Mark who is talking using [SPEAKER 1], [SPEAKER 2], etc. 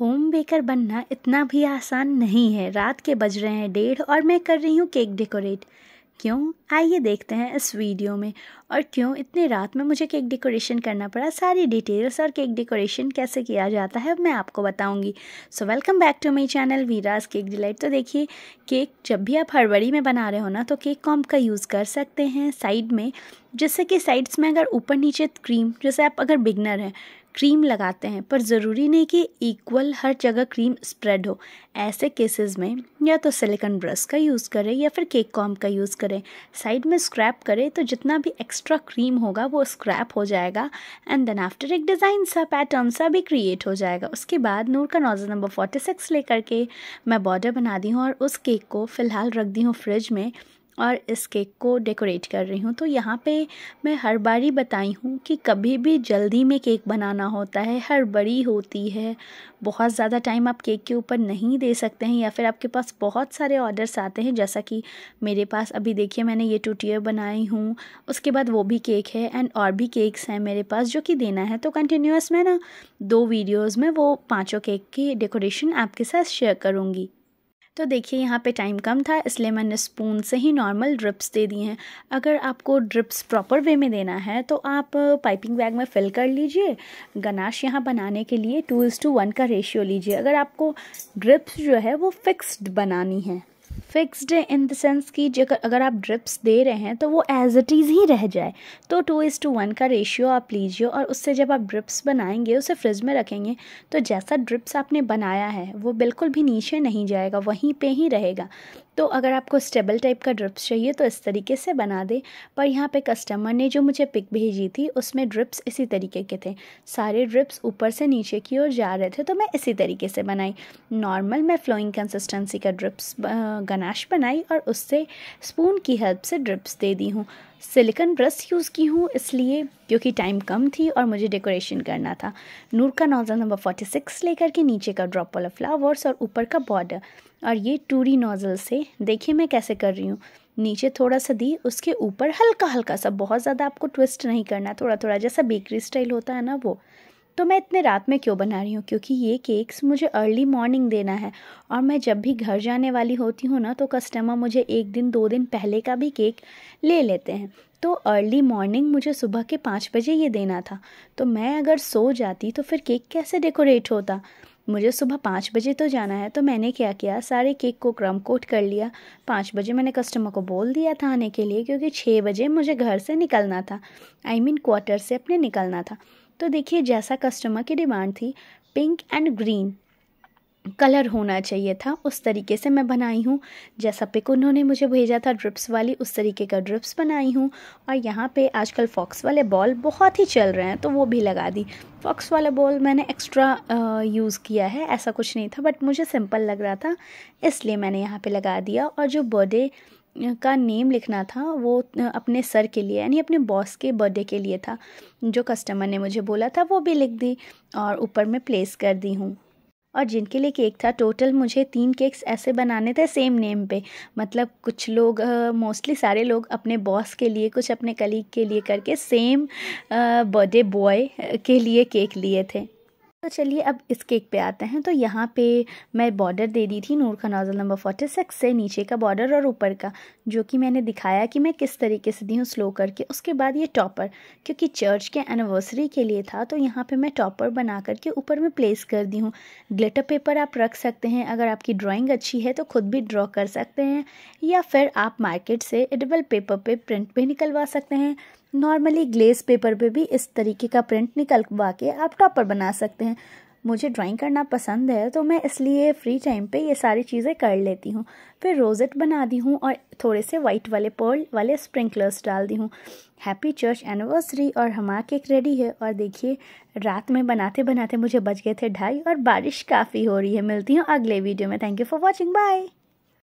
[SPEAKER 1] home baker बनना इतना भी आसान नहीं है रात के बज रहे हैं डेढ़ और मैं कर रही हूँ केक डेकोरेट क्यों आइए देखते हैं इस वीडियो में और क्यों इतने रात में मुझे केक डेकोरेशन करना पड़ा सारी डिटेल्स और केक डेकोरेशन कैसे किया जाता है मैं आपको बताऊंगी so welcome back to my channel Viraj cake delight तो देखिए केक जब भी आप हड़बड़ी में बना रहे हो ना तो केक कॉम का यूज़ कर सकते हैं साइड में जैसे कि साइड्स में अगर ऊपर नीचे क्रीम जैसे आप अगर बिगनर हैं क्रीम लगाते हैं पर ज़रूरी नहीं कि इक्वल हर जगह क्रीम स्प्रेड हो ऐसे केसेस में या तो सिलिकॉन ब्रश का यूज़ करें या फिर केक कॉम का यूज़ करें साइड में स्क्रैप करें तो जितना भी एक्स्ट्रा क्रीम होगा वो स्क्रैप हो जाएगा एंड देन आफ्टर एक डिज़ाइन सा पैटर्न सा भी क्रिएट हो जाएगा उसके बाद नूर का नोज़ल नंबर फोर्टी सिक्स लेकर के मैं बॉर्डर बना दी हूँ और उस केक को फ़िलहाल रख दी हूँ फ्रिज में और इस केक को डेकोरेट कर रही हूँ तो यहाँ पे मैं हर बार ही बताई हूँ कि कभी भी जल्दी में केक बनाना होता है हर बड़ी होती है बहुत ज़्यादा टाइम आप केक के ऊपर नहीं दे सकते हैं या फिर आपके पास बहुत सारे ऑर्डर्स आते हैं जैसा कि मेरे पास अभी देखिए मैंने ये टू बनाई हूँ उसके बाद वो भी केक है एंड और भी केक्स हैं मेरे पास जो कि देना है तो कंटिन्यूस मैं ना दो वीडियोज़ में वो पाँचों केक की डेकोरेशन आपके साथ शेयर करूँगी तो देखिए यहाँ पे टाइम कम था इसलिए मैंने स्पून से ही नॉर्मल ड्रिप्स दे दिए हैं अगर आपको ड्रिप्स प्रॉपर वे में देना है तो आप पाइपिंग बैग में फिल कर लीजिए गनाश यहाँ बनाने के लिए टू इज़ टू वन का रेशियो लीजिए अगर आपको ड्रिप्स जो है वो फिक्स्ड बनानी है फिक्स्ड इन द सेंस कि जगह अगर आप ड्रिप्स दे रहे हैं तो वो एज इट इज़ ही रह जाए तो टू इज़ टू वन का रेशियो आप लीजिए और उससे जब आप ड्रिप्स बनाएंगे उसे फ्रिज में रखेंगे तो जैसा ड्रिप्स आपने बनाया है वो बिल्कुल भी नीचे नहीं जाएगा वहीं पे ही रहेगा तो अगर आपको स्टेबल टाइप का ड्रिप्स चाहिए तो इस तरीके से बना दें पर यहाँ पे कस्टमर ने जो मुझे पिक भेजी थी उसमें ड्रिप्स इसी तरीके के थे सारे ड्रिप्स ऊपर से नीचे की ओर जा रहे थे तो मैं इसी तरीके से बनाई नॉर्मल मैं फ्लोइंग कंसिस्टेंसी का ड्रिप्स गनाश बनाई और उससे स्पून की हेल्प से ड्रिप्स दे दी हूँ सिलिकन ब्रश यूज़ की हूँ इसलिए क्योंकि टाइम कम थी और मुझे डेकोरेशन करना था नूर का नोज़ल नंबर फोर्टी सिक्स लेकर के नीचे का ड्रॉप वाला फ्लावर्स और ऊपर का बॉर्डर और ये टूरी नोज़ल से देखिए मैं कैसे कर रही हूँ नीचे थोड़ा सा दी उसके ऊपर हल्का हल्का सा बहुत ज़्यादा आपको ट्विस्ट नहीं करना थोड़ा थोड़ा जैसा बेकरी स्टाइल होता है ना वो तो मैं इतने रात में क्यों बना रही हूँ क्योंकि ये केक्स मुझे अर्ली मॉर्निंग देना है और मैं जब भी घर जाने वाली होती हूँ ना तो कस्टमर मुझे एक दिन दो दिन पहले का भी केक ले लेते हैं तो अर्ली मॉर्निंग मुझे सुबह के पाँच बजे ये देना था तो मैं अगर सो जाती तो फिर केक कैसे डेकोरेट होता मुझे सुबह पाँच बजे तो जाना है तो मैंने क्या किया सारे केक को क्रम कोट कर लिया पाँच बजे मैंने कस्टमर को बोल दिया था आने के लिए क्योंकि छः बजे मुझे घर से निकलना था आई मीन क्वार्टर से अपने निकलना था तो देखिए जैसा कस्टमर की डिमांड थी पिंक एंड ग्रीन कलर होना चाहिए था उस तरीके से मैं बनाई हूँ जैसा पिक उन्होंने मुझे भेजा था ड्रिप्स वाली उस तरीके का ड्रिप्स बनाई हूँ और यहाँ पे आजकल फॉक्स वाले बॉल बहुत ही चल रहे हैं तो वो भी लगा दी फॉक्स वाला बॉल मैंने एक्स्ट्रा यूज़ किया है ऐसा कुछ नहीं था बट मुझे सिंपल लग रहा था इसलिए मैंने यहाँ पर लगा दिया और जो बर्थडे का नेम लिखना था वो अपने सर के लिए यानी अपने बॉस के बर्थडे के लिए था जो कस्टमर ने मुझे बोला था वो भी लिख दी और ऊपर में प्लेस कर दी हूँ और जिनके लिए केक था टोटल मुझे तीन केक्स ऐसे बनाने थे सेम नेम पे मतलब कुछ लोग मोस्टली सारे लोग अपने बॉस के लिए कुछ अपने कलीग के लिए करके सेम बर्थडे बॉय के लिए केक लिए थे तो चलिए अब इस केक पे आते हैं तो यहाँ पे मैं बॉर्डर दे दी थी नूर का नोज़ल नंबर फोर्टी सिक्स से नीचे का बॉर्डर और ऊपर का जो कि मैंने दिखाया कि मैं किस तरीके से दी हूँ स्लो करके उसके बाद ये टॉपर क्योंकि चर्च के एनिवर्सरी के लिए था तो यहाँ पे मैं टॉपर बना करके ऊपर में प्लेस कर दी हूँ ग्लिटर पेपर आप रख सकते हैं अगर आपकी ड्राॅइंग अच्छी है तो खुद भी ड्रॉ कर सकते हैं या फिर आप मार्केट से एडबल पेपर पर पे प्रिंट भी निकलवा सकते हैं नॉर्मली ग्लेस पेपर पे भी इस तरीके का प्रिंट निकलवा के आप टॉपर बना सकते हैं मुझे ड्राइंग करना पसंद है तो मैं इसलिए फ्री टाइम पे ये सारी चीज़ें कर लेती हूँ फिर रोजेट बना दी हूँ और थोड़े से वाइट वाले पर्ल वाले स्प्रिंकलर्स डाल दी हूँ हैप्पी चर्च एनिवर्सरी और हमारा केक रेडी है और देखिए रात में बनाते बनाते मुझे बच गए थे ढाई और बारिश काफ़ी हो रही है मिलती हूँ अगले वीडियो में thank you for watching bye